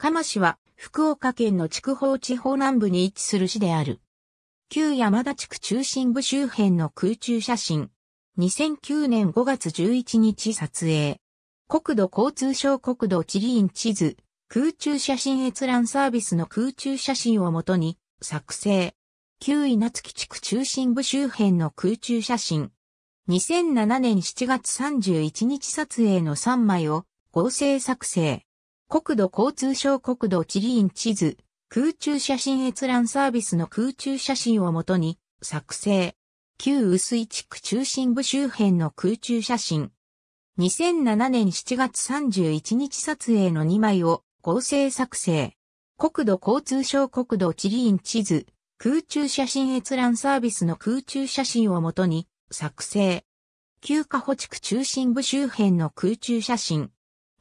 釜市は福岡県の筑豊地方南部に位置する市である。旧山田地区中心部周辺の空中写真。2009年5月11日撮影。国土交通省国土地理院地図、空中写真閲覧サービスの空中写真をもとに作成。旧稲月地区中心部周辺の空中写真。2007年7月31日撮影の3枚を合成作成。国土交通省国土地理院地図、空中写真閲覧サービスの空中写真をもとに作成。旧薄井地区中心部周辺の空中写真。2007年7月31日撮影の2枚を合成作成。国土交通省国土地理院地図、空中写真閲覧サービスの空中写真をもとに作成。旧加保地区中心部周辺の空中写真。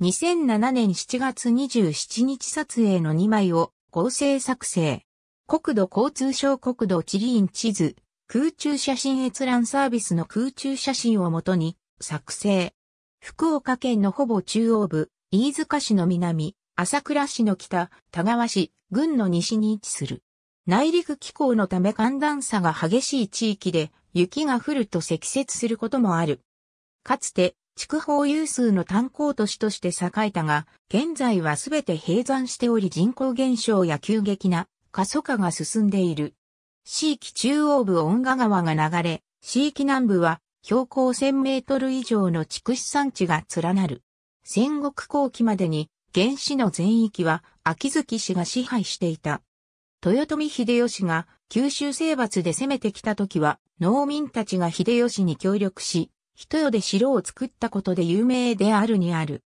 2007年7月27日撮影の2枚を合成作成。国土交通省国土地理院地図、空中写真閲覧サービスの空中写真をもとに作成。福岡県のほぼ中央部、飯塚市の南、朝倉市の北、田川市、郡の西に位置する。内陸気候のため寒暖差が激しい地域で雪が降ると積雪することもある。かつて筑豊有数の炭鉱都市として栄えたが、現在はすべて閉山しており人口減少や急激な過疎化が進んでいる。地域中央部恩賀川が流れ、地域南部は標高1000メートル以上の筑紫山地が連なる。戦国後期までに原始の全域は秋月氏が支配していた。豊臣秀吉が九州征伐で攻めてきた時は農民たちが秀吉に協力し、人よで城を作ったことで有名であるにある。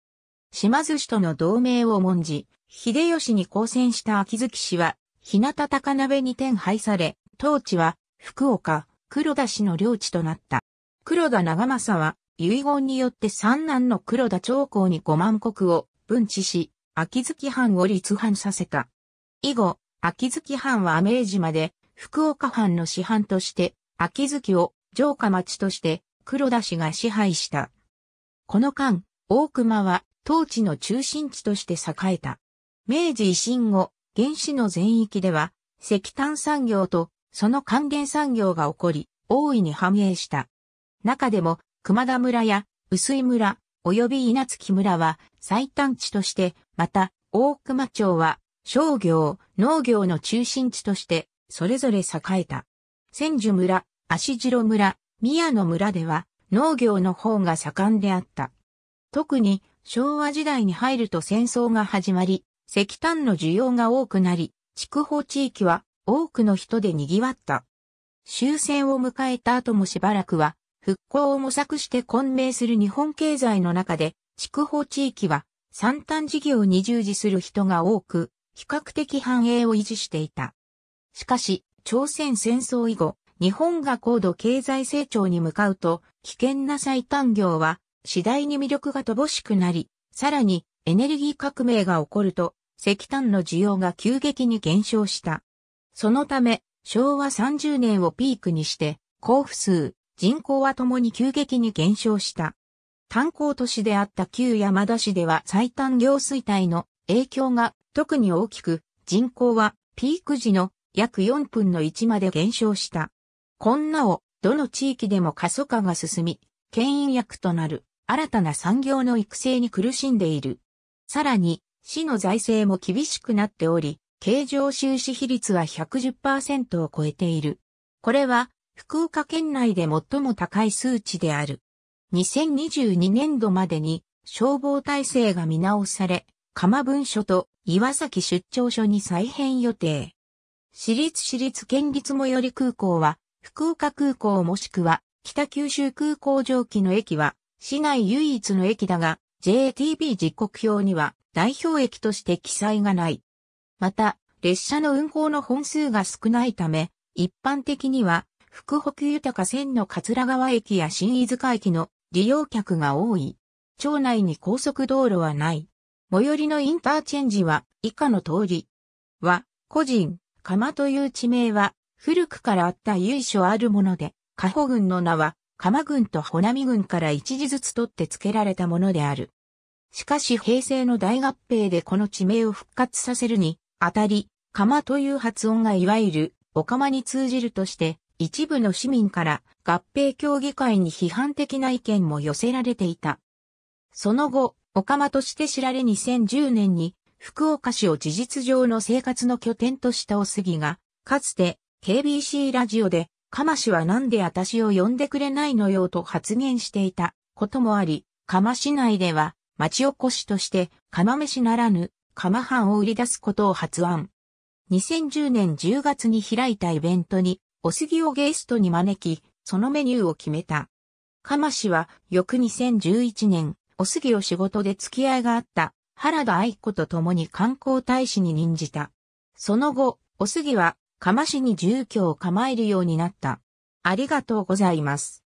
島津氏との同盟を文字、秀吉に交戦した秋月氏は、日向高鍋に転廃され、当地は、福岡、黒田氏の領地となった。黒田長政は、遺言によって三男の黒田長江に五万国を分置し、秋月藩を立藩させた。以後、秋月藩は明治まで、福岡藩の市藩として、秋月を城下町として、黒田氏が支配した。この間、大熊は当地の中心地として栄えた。明治維新後、原始の全域では石炭産業とその還元産業が起こり、大いに繁栄した。中でも、熊田村や薄井村、及び稲月村は最短地として、また、大熊町は商業、農業の中心地として、それぞれ栄えた。千住村、足城村、宮野村では農業の方が盛んであった。特に昭和時代に入ると戦争が始まり、石炭の需要が多くなり、筑豊地域は多くの人で賑わった。終戦を迎えた後もしばらくは、復興を模索して混迷する日本経済の中で、筑豊地域は三端事業に従事する人が多く、比較的繁栄を維持していた。しかし、朝鮮戦争以後、日本が高度経済成長に向かうと、危険な最短業は次第に魅力が乏しくなり、さらにエネルギー革命が起こると、石炭の需要が急激に減少した。そのため、昭和30年をピークにして、交付数、人口は共に急激に減少した。炭鉱都市であった旧山田市では最短業衰退の影響が特に大きく、人口はピーク時の約4分の1まで減少した。こんなを、どの地域でも過疎化が進み、牽引役となる新たな産業の育成に苦しんでいる。さらに、市の財政も厳しくなっており、経常収支比率は110%を超えている。これは、福岡県内で最も高い数値である。2022年度までに消防体制が見直され、鎌文書と岩崎出張所に再編予定。私立私立県立最寄り空港は福岡空港もしくは北九州空港上記の駅は市内唯一の駅だが j t b 時刻表には代表駅として記載がない。また、列車の運行の本数が少ないため、一般的には、福北豊線の桂川駅や新飯塚駅の利用客が多い。町内に高速道路はない。最寄りのインターチェンジは以下の通り。は、個人、釜という地名は古くからあった由緒あるもので、加保軍の名は、鎌軍と穂波軍から一字ずつ取って付けられたものである。しかし平成の大合併でこの地名を復活させるに、あたり、鎌という発音がいわゆる、お釜に通じるとして、一部の市民から合併協議会に批判的な意見も寄せられていた。その後、お釜として知られ2010年に、福岡市を事実上の生活の拠点としたお杉が、かつて KBC ラジオで、鎌マはなんで私を呼んでくれないのよと発言していたこともあり、鎌市内では、町おこしとして、釜飯ならぬ、釜飯を売り出すことを発案。2010年10月に開いたイベントに、お杉をゲストに招き、そのメニューを決めた。鎌氏は、翌2011年、お杉を仕事で付き合いがあった、原田愛子と共に観光大使に任じた。その後、お杉は、釜市に住居を構えるようになった。ありがとうございます。